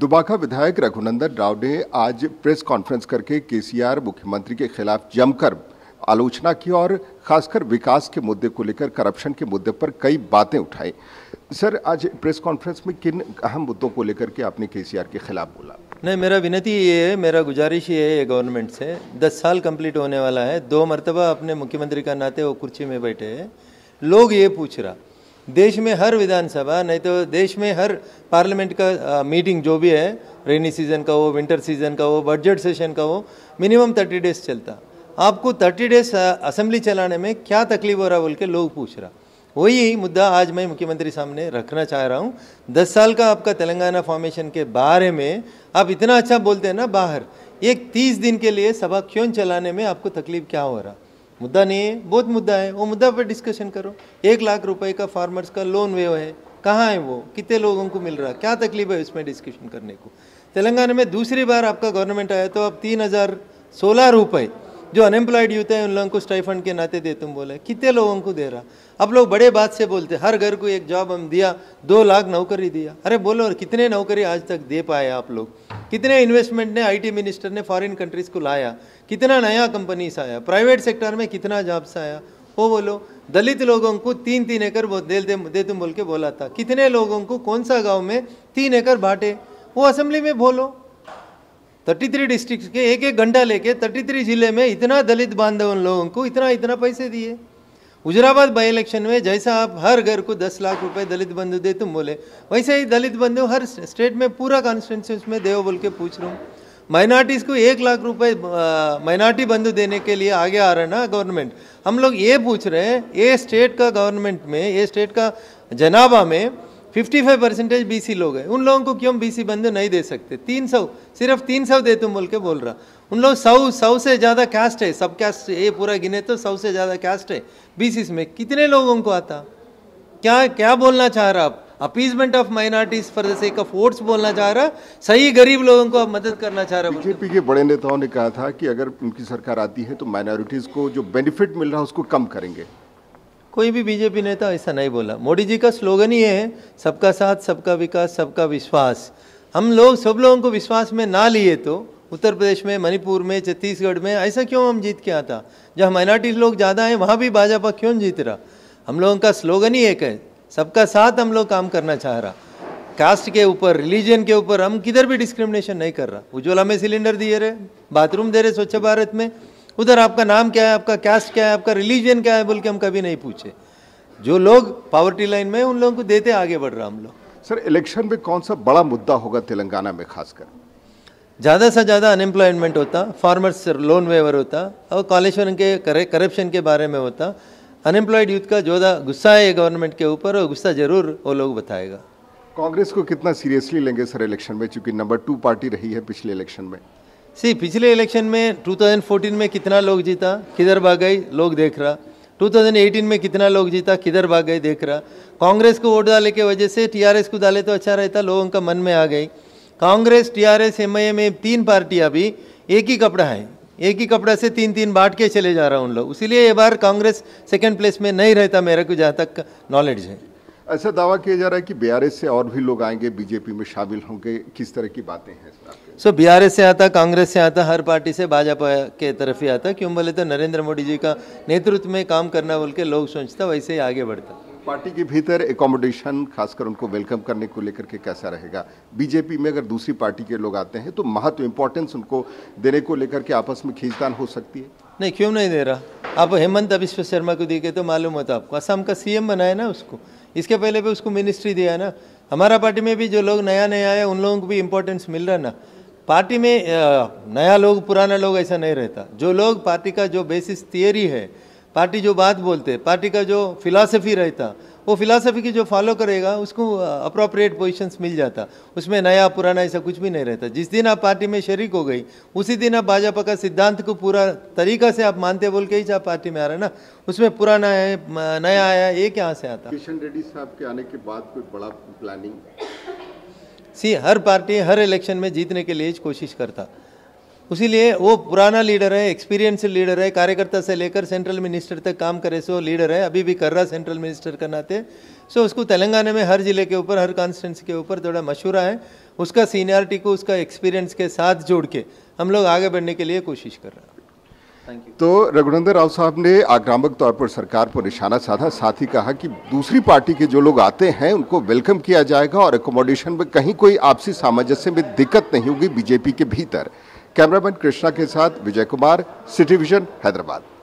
दुबाखा विधायक रघुनंदन राव ने आज प्रेस कॉन्फ्रेंस करके केसीआर मुख्यमंत्री के खिलाफ जमकर आलोचना की और खासकर विकास के मुद्दे को लेकर करप्शन के मुद्दे पर कई बातें उठाई सर आज प्रेस कॉन्फ्रेंस में किन अहम मुद्दों को लेकर के आपने केसीआर के खिलाफ बोला नहीं मेरा विनती ये है मेरा गुजारिश ये है गवर्नमेंट से दस साल कंप्लीट होने वाला है दो मरतबा अपने मुख्यमंत्री का नाते वो कुर्सी में बैठे हैं लोग ये पूछ रहा देश में हर विधानसभा नहीं तो देश में हर पार्लियामेंट का आ, मीटिंग जो भी है रेनी सीजन का हो विंटर सीजन का हो बजट सेशन का हो मिनिमम थर्टी डेज चलता आपको थर्टी डेज असेंबली चलाने में क्या तकलीफ हो रहा बोल के लोग पूछ रहा वही मुद्दा आज मैं मुख्यमंत्री सामने रखना चाह रहा हूँ दस साल का आपका तेलंगाना फॉर्मेशन के बारे में आप इतना अच्छा बोलते हैं ना बाहर एक तीस दिन के लिए सभा क्यों चलाने में आपको तकलीफ क्या हो रहा मुद्दा नहीं है बहुत मुद्दा है वो मुद्दा पर डिस्कशन करो एक लाख रुपए का फार्मर्स का लोन वे है कहाँ है वो कितने लोगों को मिल रहा है क्या तकलीफ है उसमें डिस्कशन करने को तेलंगाना में दूसरी बार आपका गवर्नमेंट आया तो अब तीन हज़ार सोलह रुपये जो अनएम्प्लॉयड यूथ है उन लोगों को स्टाइफंड के नाते दे तुम बोले कितने लोगों को दे रहा अब लोग बड़े बात से बोलते हर घर को एक जॉब हम दिया दो लाख नौकरी दिया अरे बोलो और कितने नौकरी आज तक दे पाए आप लोग कितने इन्वेस्टमेंट ने आईटी मिनिस्टर ने फॉरेन कंट्रीज को लाया कितना नया कंपनीस आया प्राइवेट सेक्टर में कितना जॉब्स आया वो बोलो दलित लोगों को तीन तीन एकड़ दे, दे, दे तुम बोल के बोला था कितने लोगों को कौन सा गाँव में तीन एकड़ बांटे वो असेंबली में बोलो थर्टी थ्री डिस्ट्रिक्ट के एक एक घंटा लेके थर्टी थ्री जिले में इतना दलित बांधव लोगों को इतना इतना पैसे दिए हुजराबाद बाई इलेक्शन में जैसा आप हर घर को दस लाख रुपए दलित बंधु दे तुम बोले वैसे ही दलित बंधु हर स्टेट में पूरा कॉन्स्टिट्यूंस में देव बोल के पूछ रहा हूँ माइनॉरिटीज़ को एक लाख रुपए माइनॉरिटी बंधु देने के लिए आगे आ रहा है ना गवर्नमेंट हम लोग ये पूछ रहे हैं ये स्टेट का गवर्नमेंट में ये स्टेट का जनाबा में फिफ्टी फाइव परसेंटेज बीसी लोग हैं उन लोगों को क्यों बीसी बंधु नहीं दे सकते तीन सौ सिर्फ सौ दे तुम बोल के बोल रहा उन लोग सौ सौ से ज़्यादा कास्ट है सब कास्ट ये पूरा गिने तो सौ से ज़्यादा कास्ट है सी में कितने लोगों को आता क्या क्या बोलना चाह रहा आप appeasement of minorities for the sake of votes बोलना चाह रहा सही गरीब लोगों को आप मदद करना चाह रहा बीजेपी के बड़े नेताओं ने कहा था कि अगर उनकी सरकार आती है तो माइनॉरिटीज़ को जो बेनिफिट मिल रहा है उसको कम करेंगे कोई भी बीजेपी नेता ऐसा नहीं बोला मोदी जी का स्लोगन ही है सबका साथ सबका विकास सबका विश्वास हम लोग सब लोगों को विश्वास में ना लिए तो उत्तर प्रदेश में मणिपुर में छत्तीसगढ़ में ऐसा क्यों हम जीत के आता जहाँ माइनॉरिटी लोग ज़्यादा हैं वहाँ भी भाजपा क्यों जीत रहा हम लोगों का स्लोगन ही एक है सबका साथ हम लोग काम करना चाह रहा कास्ट के ऊपर रिलीजन के ऊपर हम किधर भी डिस्क्रिमिनेशन नहीं कर रहा उज्ज्वला में सिलेंडर दिए रहे बाथरूम दे रहे स्वच्छ भारत में उधर आपका नाम क्या है आपका कास्ट क्या है आपका रिलीजन क्या है बोल के हम कभी नहीं पूछे जो लोग पावर्टी लाइन में उन लोगों को देते आगे बढ़ रहा हम लोग सर इलेक्शन में कौन सा बड़ा मुद्दा होगा तेलंगाना में खासकर ज़्यादा से ज़्यादा अनएम्प्लॉयमेंट होता फार्मर्स लोन वेवर होता और कॉलेश्वर के करप्शन के बारे में होता अनएम्प्लॉयड यूथ का जोदा गुस्सा है गवर्नमेंट के ऊपर और गुस्सा जरूर वो लोग बताएगा कांग्रेस को कितना सीरियसली लेंगे सर इलेक्शन में चूंकि नंबर टू पार्टी रही है पिछले इलेक्शन में सी पिछले इलेक्शन में 2014 में कितना लोग जीता किधर भाग गई लोग देख रहा 2018 में कितना लोग जीता किधर भाग गए देख रहा कांग्रेस को वोट डाले के वजह से टीआरएस को डाले तो अच्छा रहता लोगों का मन में आ गई कांग्रेस टीआरएस एमआईए में तीन पार्टियां भी एक ही कपड़ा है एक ही कपड़ा से तीन तीन बांट के चले जा रहा उन लोग इसीलिए ये बार कांग्रेस सेकेंड प्लेस में नहीं रहता मेरे को जहाँ तक नॉलेज है ऐसा दावा किया जा रहा है कि बीआरएस से और भी लोग आएंगे बीजेपी में शामिल होंगे किस तरह की बातें हैं सो so, बीआरएस से आता कांग्रेस से आता हर पार्टी से भाजपा के तरफ ही आता क्यों बोले तो नरेंद्र मोदी जी का नेतृत्व में काम करना बोल के लोग सोचता वैसे ही आगे बढ़ता पार्टी के भीतर एकोमोडेशन खासकर उनको वेलकम करने को लेकर के कैसा रहेगा बीजेपी में अगर दूसरी पार्टी के लोग आते हैं तो महत्व इम्पोर्टेंस उनको देने को लेकर के आपस में खींचतान हो सकती है नहीं क्यों नहीं दे रहा आप हेमंत अबिश्व शर्मा को देखे तो मालूम होता आपको असम का सीएम बनाया ना उसको इसके पहले भी उसको मिनिस्ट्री दिया है ना हमारा पार्टी में भी जो लोग नया नया आए उन लोगों को भी इम्पोर्टेंस मिल रहा ना पार्टी में नया लोग पुराना लोग ऐसा नहीं रहता जो लोग पार्टी का जो बेसिस थियरी है पार्टी जो बात बोलते पार्टी का जो फिलासफी रहता वो फिलासफी की जो फॉलो करेगा उसको अप्रोप्रिएट पोजीशंस मिल जाता उसमें नया पुराना ऐसा कुछ भी नहीं रहता जिस दिन आप पार्टी में शरीक हो गई उसी दिन आप भाजपा का सिद्धांत को पूरा तरीका से आप मानते बोल के ही आप पार्टी में आ रहे ना उसमें पुराना है नया आया ये कहाँ से आता किशन रेड्डी साहब के आने के बाद कोई बड़ा प्लानिंग सी हर पार्टी हर इलेक्शन में जीतने के लिए कोशिश करता उसीलिए वो पुराना लीडर है एक्सपीरियंस लीडर है कार्यकर्ता से लेकर सेंट्रल मिनिस्टर तक काम करे सो लीडर है अभी भी कर रहा सेंट्रल मिनिस्टर का नाते सो उसको तेलंगाना में हर जिले के ऊपर हर कॉन्स्टेंस के ऊपर थोड़ा मशहूरा है उसका सीनियरिटी को उसका एक्सपीरियंस के साथ जोड़ के हम लोग आगे बढ़ने के लिए कोशिश कर रहे हैं तो रघुनंदन राव साहब ने आक्रामक तौर पर सरकार पर निशाना साधा साथ ही कहा कि दूसरी पार्टी के जो लोग आते हैं उनको वेलकम किया जाएगा और एकोमोडेशन में कहीं कोई आपसी सामंजस्य में दिक्कत नहीं होगी बीजेपी के भीतर कैमरामैन कृष्णा के साथ विजय कुमार सिटी विजन हैदराबाद